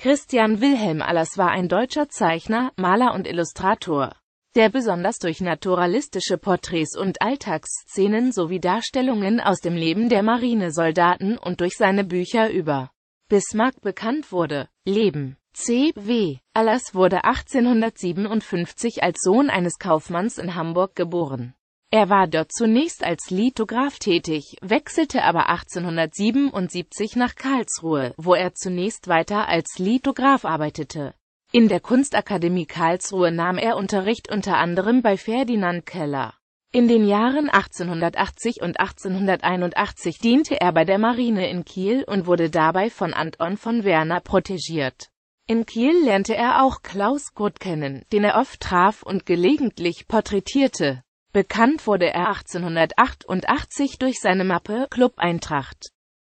Christian Wilhelm Allers war ein deutscher Zeichner, Maler und Illustrator, der besonders durch naturalistische Porträts und Alltagsszenen sowie Darstellungen aus dem Leben der Marinesoldaten und durch seine Bücher über Bismarck bekannt wurde. Leben C. W. Allers wurde 1857 als Sohn eines Kaufmanns in Hamburg geboren. Er war dort zunächst als Lithograf tätig, wechselte aber 1877 nach Karlsruhe, wo er zunächst weiter als Lithograf arbeitete. In der Kunstakademie Karlsruhe nahm er Unterricht unter anderem bei Ferdinand Keller. In den Jahren 1880 und 1881 diente er bei der Marine in Kiel und wurde dabei von Anton von Werner protegiert. In Kiel lernte er auch Klaus Gurt kennen, den er oft traf und gelegentlich porträtierte. Bekannt wurde er 1888 durch seine Mappe Club Eintracht.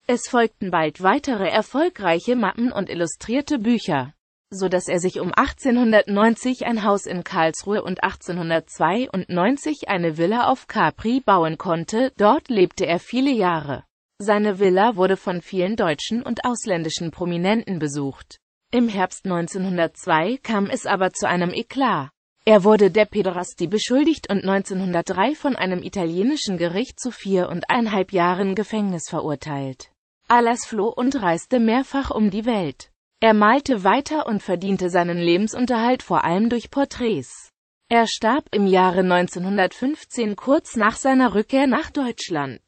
Es folgten bald weitere erfolgreiche Mappen und illustrierte Bücher, so dass er sich um 1890 ein Haus in Karlsruhe und 1892 eine Villa auf Capri bauen konnte, dort lebte er viele Jahre. Seine Villa wurde von vielen deutschen und ausländischen Prominenten besucht. Im Herbst 1902 kam es aber zu einem Eklat. Er wurde der Päderastie beschuldigt und 1903 von einem italienischen Gericht zu viereinhalb Jahren Gefängnis verurteilt. Alas floh und reiste mehrfach um die Welt. Er malte weiter und verdiente seinen Lebensunterhalt vor allem durch Porträts. Er starb im Jahre 1915 kurz nach seiner Rückkehr nach Deutschland.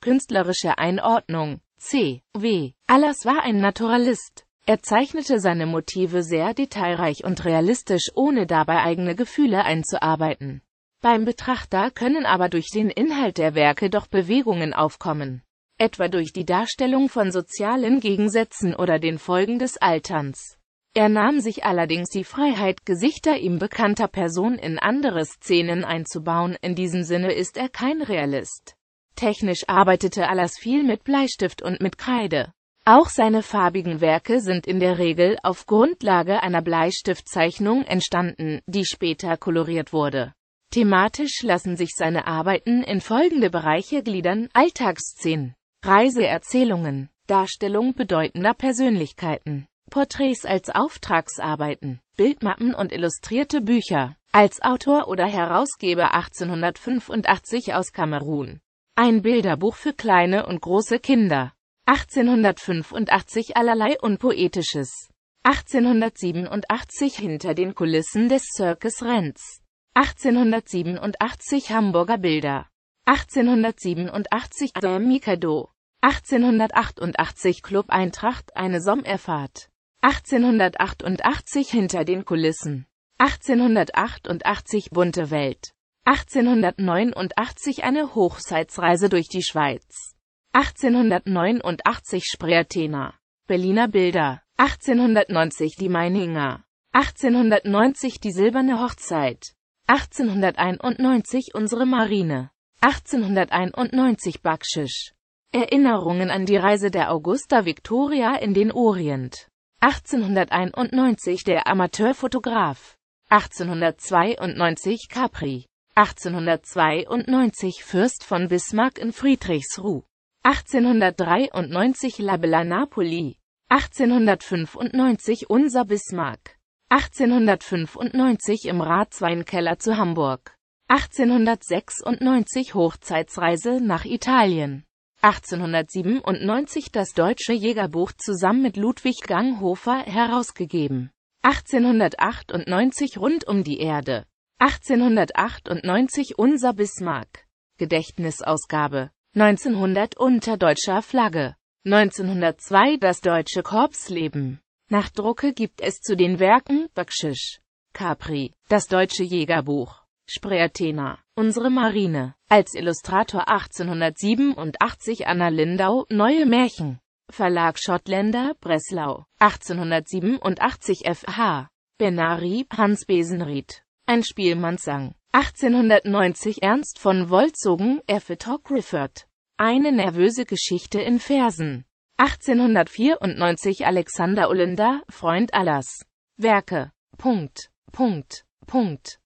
Künstlerische Einordnung C. W. Allers war ein Naturalist. Er zeichnete seine Motive sehr detailreich und realistisch, ohne dabei eigene Gefühle einzuarbeiten. Beim Betrachter können aber durch den Inhalt der Werke doch Bewegungen aufkommen, etwa durch die Darstellung von sozialen Gegensätzen oder den Folgen des Alterns. Er nahm sich allerdings die Freiheit, Gesichter ihm bekannter Personen in andere Szenen einzubauen, in diesem Sinne ist er kein Realist. Technisch arbeitete Allers viel mit Bleistift und mit Kreide. Auch seine farbigen Werke sind in der Regel auf Grundlage einer Bleistiftzeichnung entstanden, die später koloriert wurde. Thematisch lassen sich seine Arbeiten in folgende Bereiche gliedern Alltagsszenen, Reiseerzählungen, Darstellung bedeutender Persönlichkeiten, Porträts als Auftragsarbeiten, Bildmappen und illustrierte Bücher. Als Autor oder Herausgeber 1885 aus Kamerun. Ein Bilderbuch für kleine und große Kinder. 1885 allerlei Unpoetisches. 1887 hinter den Kulissen des Circus Rennes. 1887 Hamburger Bilder. 1887 Der Mikado. 1888 Club Eintracht, eine Sommerfahrt. 1888 Hinter den Kulissen. 1888 Bunte Welt. 1889 eine Hochzeitsreise durch die Schweiz. 1889 Spreatener, Berliner Bilder, 1890 die Meininger, 1890 die Silberne Hochzeit, 1891 unsere Marine, 1891 Bakschisch. Erinnerungen an die Reise der Augusta Victoria in den Orient. 1891 der Amateurfotograf. 1892 Capri. 1892 Fürst von Bismarck in Friedrichsruh. 1893 Labella Napoli, 1895 Unser Bismarck, 1895 im Ratsweinkeller zu Hamburg, 1896 Hochzeitsreise nach Italien. 1897 das Deutsche Jägerbuch zusammen mit Ludwig Ganghofer herausgegeben. 1898 Rund um die Erde. 1898 Unser Bismarck. Gedächtnisausgabe. 1900 unter deutscher Flagge. 1902 das deutsche Korpsleben. Nach Drucke gibt es zu den Werken Bakschisch, Capri, das deutsche Jägerbuch, Spreathena, unsere Marine, als Illustrator 1887 Anna Lindau, Neue Märchen, Verlag Schottländer, Breslau, 1887 F.H. Benari, Hans Besenried, ein Spielmannsang, 1890 Ernst von Wolzogen, F. Tockrifert, eine nervöse Geschichte in Versen. 1894 Alexander Ullender, Freund Allers. Werke. Punkt. Punkt. Punkt.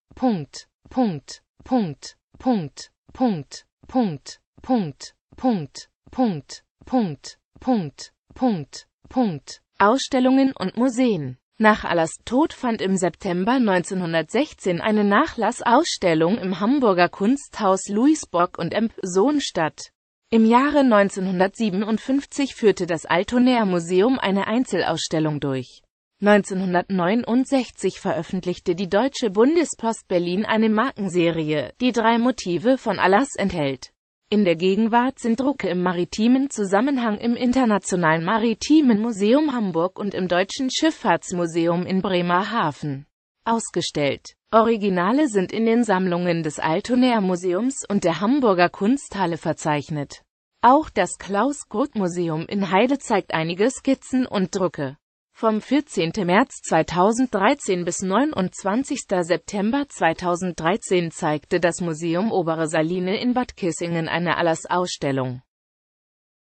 Punkt. Punkt. Punkt. Punkt. Punkt. Punkt. Punkt. Punkt. Punkt. Punkt. Punkt. Punkt. Punkt. Ausstellungen und Museen. Nach Allers Tod fand im September 1916 eine Nachlassausstellung im Hamburger Kunsthaus Louisburg und Emp Sohn statt. Im Jahre 1957 führte das Altonaer Museum eine Einzelausstellung durch. 1969 veröffentlichte die Deutsche Bundespost Berlin eine Markenserie, die drei Motive von Alas enthält. In der Gegenwart sind Drucke im maritimen Zusammenhang im Internationalen Maritimen Museum Hamburg und im Deutschen Schifffahrtsmuseum in Bremerhaven ausgestellt Originale sind in den Sammlungen des Altonaer Museums und der Hamburger Kunsthalle verzeichnet. Auch das Klaus-Grutt-Museum in Heide zeigt einige Skizzen und Drucke. Vom 14. März 2013 bis 29. September 2013 zeigte das Museum Obere Saline in Bad Kissingen eine Alles-Ausstellung.